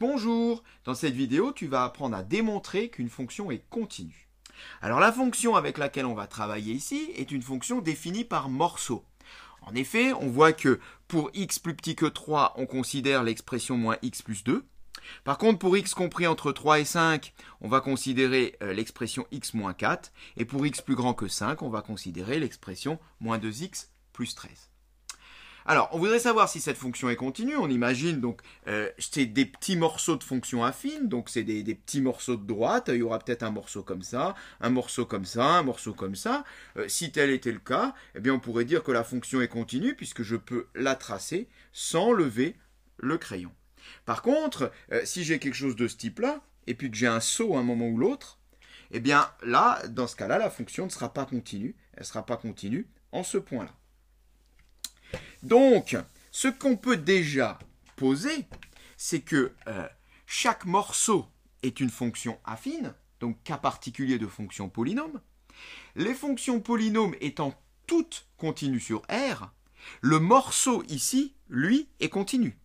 Bonjour Dans cette vidéo, tu vas apprendre à démontrer qu'une fonction est continue. Alors la fonction avec laquelle on va travailler ici est une fonction définie par morceaux. En effet, on voit que pour x plus petit que 3, on considère l'expression moins x plus 2. Par contre, pour x compris entre 3 et 5, on va considérer euh, l'expression x moins 4. Et pour x plus grand que 5, on va considérer l'expression moins 2x plus 13. Alors, on voudrait savoir si cette fonction est continue. On imagine donc euh, c'est des petits morceaux de fonction affine, donc c'est des, petits morceaux de droite. Il y aura peut-être un morceau comme ça, un morceau comme ça, un morceau comme ça. Euh, si tel était le cas, eh bien on pourrait dire que la fonction est continue puisque je peux la tracer sans lever le crayon. Par contre, euh, si j'ai quelque chose de ce type-là, et puis que j'ai un saut à un moment ou l'autre, eh bien là, dans ce cas-là, la fonction ne sera pas continue. Elle ne sera pas continue en ce point-là. Donc, ce qu'on peut déjà poser, c'est que euh, chaque morceau est une fonction affine, donc cas particulier de fonction polynôme. Les fonctions polynômes étant toutes continues sur R, le morceau ici, lui, est continu.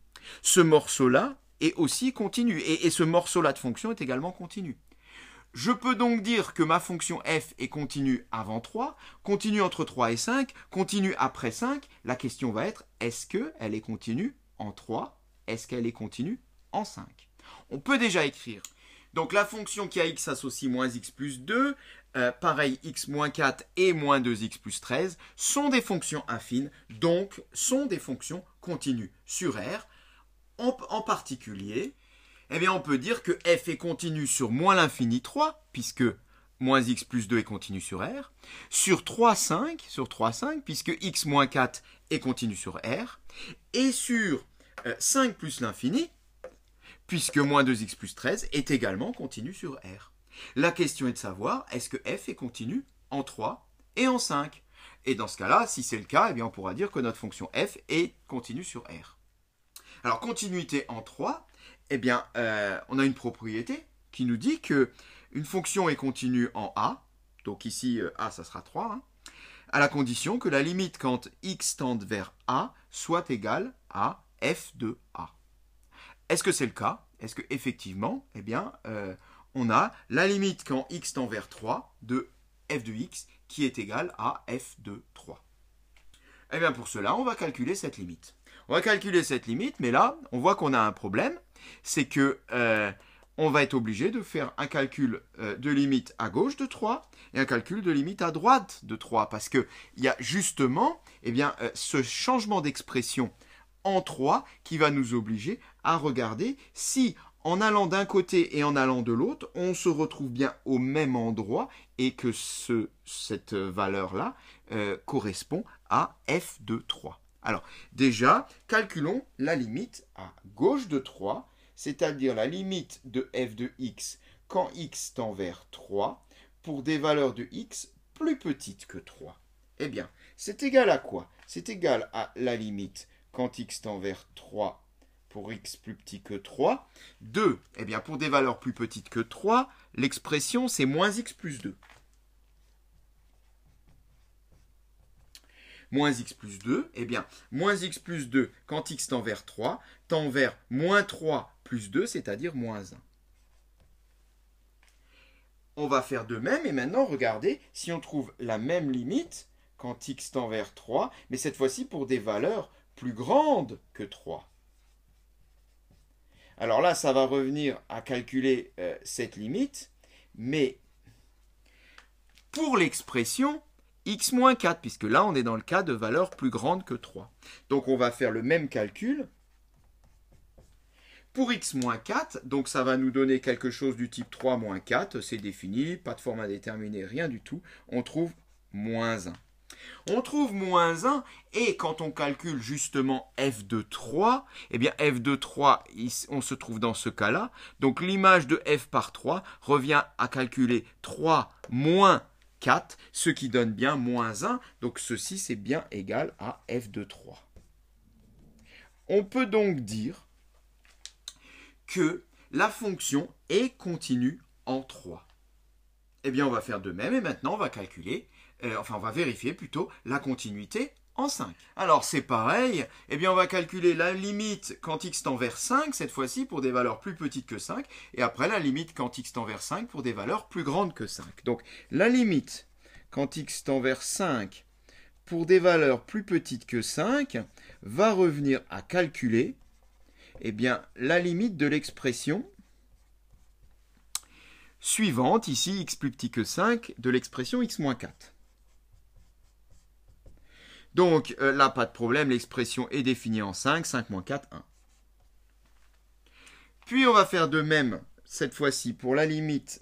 Ce morceau-là est aussi continu, et ce morceau-là de fonction est également continu. Je peux donc dire que ma fonction f est continue avant 3, continue entre 3 et 5, continue après 5. La question va être, est-ce qu'elle est continue en 3 Est-ce qu'elle est continue en 5 On peut déjà écrire. Donc la fonction qui a x associe moins x plus 2, euh, pareil x moins 4 et moins 2x plus 13, sont des fonctions affines, donc sont des fonctions continues sur R. en particulier, eh bien on peut dire que f est continu sur moins l'infini 3, puisque moins x plus 2 est continu sur R, sur 3, 5, sur 3, 5, puisque x moins 4 est continu sur R, et sur 5 euh, plus l'infini, puisque moins 2x plus 13 est également continu sur R. La question est de savoir, est-ce que f est continu en 3 et en 5 Et dans ce cas-là, si c'est le cas, eh on pourra dire que notre fonction f est continue sur R. Alors continuité en 3, eh bien, euh, on a une propriété qui nous dit que une fonction est continue en A, donc ici euh, A ça sera 3, hein, à la condition que la limite quand x tend vers A soit égale à f de A. Est-ce que c'est le cas Est-ce que effectivement, eh bien, euh, on a la limite quand x tend vers 3 de f de x qui est égale à f de 3 Eh bien pour cela, on va calculer cette limite. On va calculer cette limite, mais là, on voit qu'on a un problème c'est que euh, on va être obligé de faire un calcul euh, de limite à gauche de 3 et un calcul de limite à droite de 3 parce que il y a justement eh bien, euh, ce changement d'expression en 3 qui va nous obliger à regarder si en allant d'un côté et en allant de l'autre, on se retrouve bien au même endroit et que cette valeur-là correspond à f de 3. Alors déjà, calculons la limite à gauche de 3 c'est-à-dire la limite de f de x quand x tend vers 3, pour des valeurs de x plus petites que 3. Eh bien, c'est égal à quoi C'est égal à la limite quand x tend vers 3 pour x plus petit que 3. 2, eh bien pour des valeurs plus petites que 3, l'expression c'est moins x plus 2. Moins x plus 2, eh bien moins x plus 2 quand x tend vers 3, tend vers moins 3 plus 2, c'est-à-dire moins 1. On va faire de même, et maintenant, regardez, si on trouve la même limite, quand x tend vers 3, mais cette fois-ci pour des valeurs plus grandes que 3. Alors là, ça va revenir à calculer euh, cette limite, mais pour l'expression x moins 4, puisque là, on est dans le cas de valeurs plus grandes que 3. Donc, on va faire le même calcul, pour x moins 4, donc ça va nous donner quelque chose du type 3 moins 4, c'est défini, pas de forme indéterminée, rien du tout, on trouve moins 1. On trouve moins 1, et quand on calcule justement f de 3, eh bien f de 3, on se trouve dans ce cas-là, donc l'image de f par 3 revient à calculer 3 moins 4, ce qui donne bien moins 1, donc ceci c'est bien égal à f de 3. On peut donc dire que la fonction est continue en 3. Eh bien, on va faire de même et maintenant, on va calculer, euh, enfin, on va vérifier plutôt la continuité en 5. Alors, c'est pareil, eh bien, on va calculer la limite quand x tend vers 5, cette fois-ci, pour des valeurs plus petites que 5, et après la limite quand x tend vers 5 pour des valeurs plus grandes que 5. Donc, la limite quand x tend vers 5 pour des valeurs plus petites que 5 va revenir à calculer eh bien, la limite de l'expression suivante, ici x plus petit que 5, de l'expression x moins 4. Donc euh, là, pas de problème, l'expression est définie en 5, 5 moins 4, 1. Puis on va faire de même, cette fois-ci, pour la limite,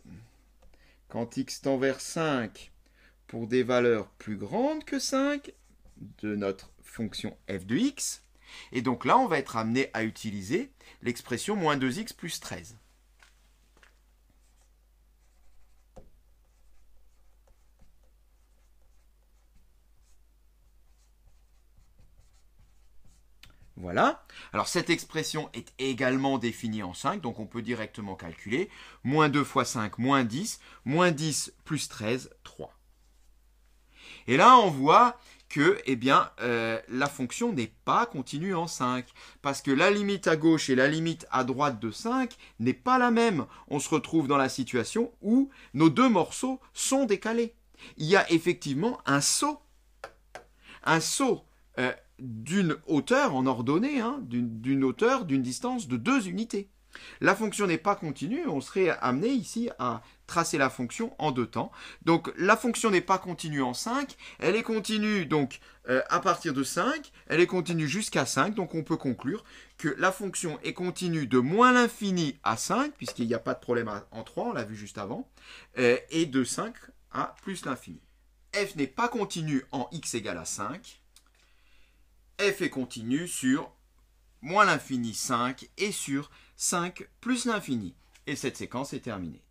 quand x tend vers 5, pour des valeurs plus grandes que 5, de notre fonction f de x, et donc là, on va être amené à utiliser l'expression moins 2x plus 13. Voilà. Alors cette expression est également définie en 5, donc on peut directement calculer. Moins 2 fois 5, moins 10. Moins 10 plus 13, 3. Et là, on voit que eh bien, euh, la fonction n'est pas continue en 5. Parce que la limite à gauche et la limite à droite de 5 n'est pas la même. On se retrouve dans la situation où nos deux morceaux sont décalés. Il y a effectivement un saut. Un saut euh, d'une hauteur en ordonnée, hein, d'une hauteur, d'une distance de deux unités. La fonction n'est pas continue, on serait amené ici à tracer la fonction en deux temps. Donc la fonction n'est pas continue en 5, elle est continue donc euh, à partir de 5, elle est continue jusqu'à 5, donc on peut conclure que la fonction est continue de moins l'infini à 5, puisqu'il n'y a pas de problème en 3, on l'a vu juste avant, euh, et de 5 à plus l'infini. f n'est pas continue en x égale à 5, f est continue sur moins l'infini 5 et sur 5 plus l'infini. Et cette séquence est terminée.